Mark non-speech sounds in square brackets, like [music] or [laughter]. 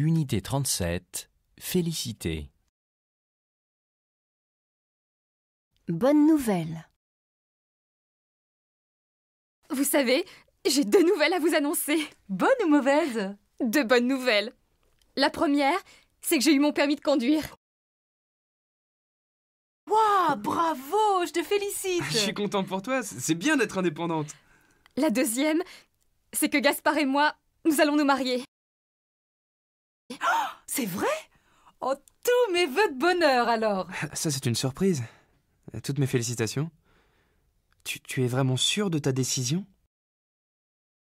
Unité 37. Félicité. Bonne nouvelle. Vous savez, j'ai deux nouvelles à vous annoncer. Bonne ou mauvaises De bonnes nouvelles. La première, c'est que j'ai eu mon permis de conduire. Waouh, bravo, je te félicite. [laughs] je suis contente pour toi, c'est bien d'être indépendante. La deuxième, c'est que Gaspard et moi, nous allons nous marier. C'est vrai Oh, tous mes vœux de bonheur alors Ça, c'est une surprise. Toutes mes félicitations. Tu, tu es vraiment sûr de ta décision